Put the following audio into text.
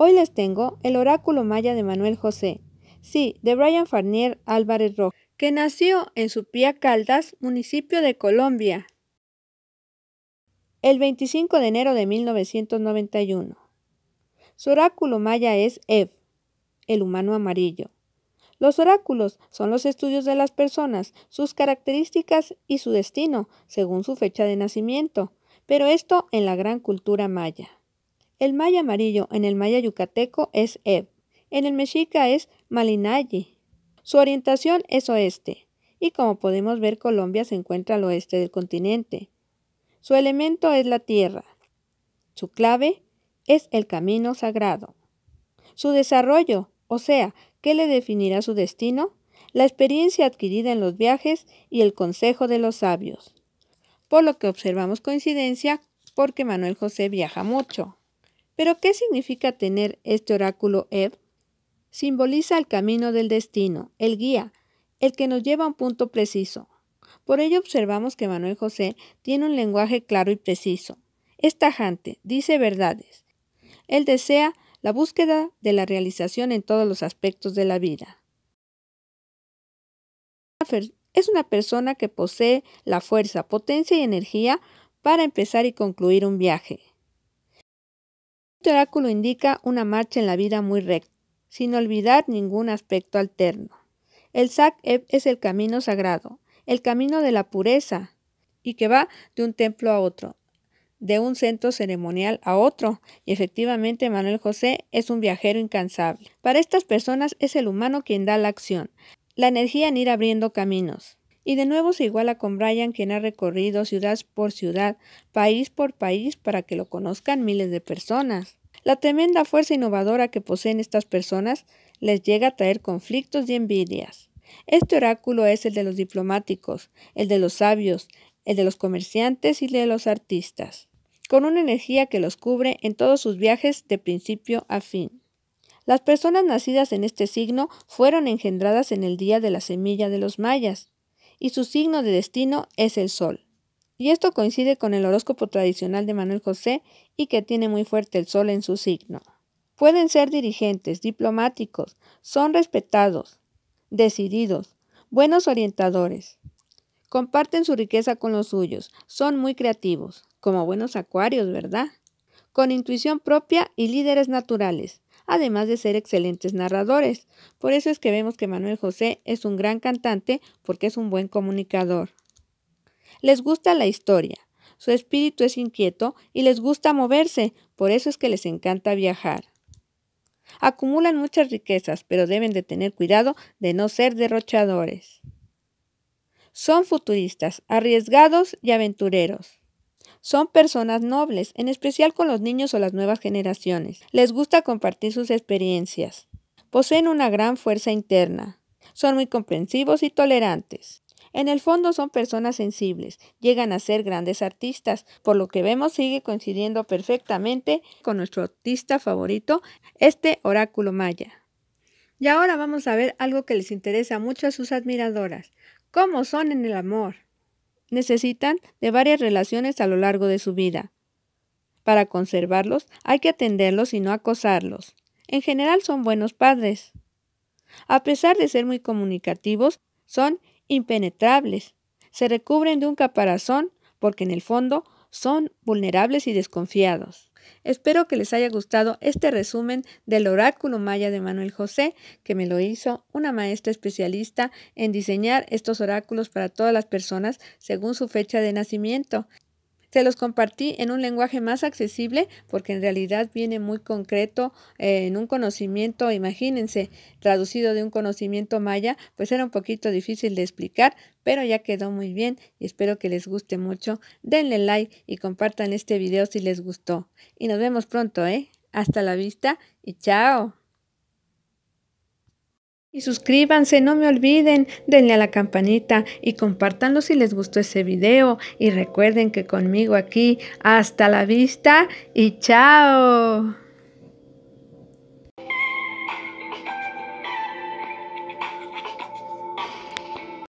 Hoy les tengo el oráculo maya de Manuel José, sí, de Brian Farnier Álvarez Rojo, que nació en Supía Caldas, municipio de Colombia, el 25 de enero de 1991. Su oráculo maya es Ev, el humano amarillo. Los oráculos son los estudios de las personas, sus características y su destino, según su fecha de nacimiento, pero esto en la gran cultura maya. El maya amarillo en el maya yucateco es Eb, en el mexica es Malinayi. Su orientación es oeste, y como podemos ver Colombia se encuentra al oeste del continente. Su elemento es la tierra. Su clave es el camino sagrado. Su desarrollo, o sea, ¿qué le definirá su destino? La experiencia adquirida en los viajes y el consejo de los sabios. Por lo que observamos coincidencia porque Manuel José viaja mucho. Pero, ¿qué significa tener este oráculo Eb? Simboliza el camino del destino, el guía, el que nos lleva a un punto preciso. Por ello observamos que Manuel José tiene un lenguaje claro y preciso. Es tajante, dice verdades. Él desea la búsqueda de la realización en todos los aspectos de la vida. Es una persona que posee la fuerza, potencia y energía para empezar y concluir un viaje. Este oráculo indica una marcha en la vida muy recta, sin olvidar ningún aspecto alterno. El sac eb es el camino sagrado, el camino de la pureza, y que va de un templo a otro, de un centro ceremonial a otro, y efectivamente Manuel José es un viajero incansable. Para estas personas es el humano quien da la acción, la energía en ir abriendo caminos y de nuevo se iguala con Brian, quien ha recorrido ciudad por ciudad, país por país, para que lo conozcan miles de personas. La tremenda fuerza innovadora que poseen estas personas les llega a traer conflictos y envidias. Este oráculo es el de los diplomáticos, el de los sabios, el de los comerciantes y el de los artistas, con una energía que los cubre en todos sus viajes de principio a fin. Las personas nacidas en este signo fueron engendradas en el día de la semilla de los mayas, y su signo de destino es el Sol. Y esto coincide con el horóscopo tradicional de Manuel José y que tiene muy fuerte el Sol en su signo. Pueden ser dirigentes, diplomáticos, son respetados, decididos, buenos orientadores. Comparten su riqueza con los suyos, son muy creativos, como buenos acuarios, ¿verdad? Con intuición propia y líderes naturales además de ser excelentes narradores. Por eso es que vemos que Manuel José es un gran cantante porque es un buen comunicador. Les gusta la historia, su espíritu es inquieto y les gusta moverse, por eso es que les encanta viajar. Acumulan muchas riquezas, pero deben de tener cuidado de no ser derrochadores. Son futuristas, arriesgados y aventureros. Son personas nobles, en especial con los niños o las nuevas generaciones. Les gusta compartir sus experiencias. Poseen una gran fuerza interna. Son muy comprensivos y tolerantes. En el fondo son personas sensibles, llegan a ser grandes artistas, por lo que vemos sigue coincidiendo perfectamente con nuestro artista favorito, este oráculo maya. Y ahora vamos a ver algo que les interesa mucho a sus admiradoras, cómo son en el amor necesitan de varias relaciones a lo largo de su vida. Para conservarlos hay que atenderlos y no acosarlos. En general son buenos padres. A pesar de ser muy comunicativos, son impenetrables. Se recubren de un caparazón porque en el fondo son vulnerables y desconfiados. Espero que les haya gustado este resumen del oráculo maya de Manuel José, que me lo hizo una maestra especialista en diseñar estos oráculos para todas las personas según su fecha de nacimiento. Se los compartí en un lenguaje más accesible porque en realidad viene muy concreto eh, en un conocimiento, imagínense, traducido de un conocimiento maya, pues era un poquito difícil de explicar, pero ya quedó muy bien y espero que les guste mucho. Denle like y compartan este video si les gustó. Y nos vemos pronto, ¿eh? Hasta la vista y chao. Y suscríbanse, no me olviden, denle a la campanita y compartanlo si les gustó ese video. Y recuerden que conmigo aquí, hasta la vista y chao.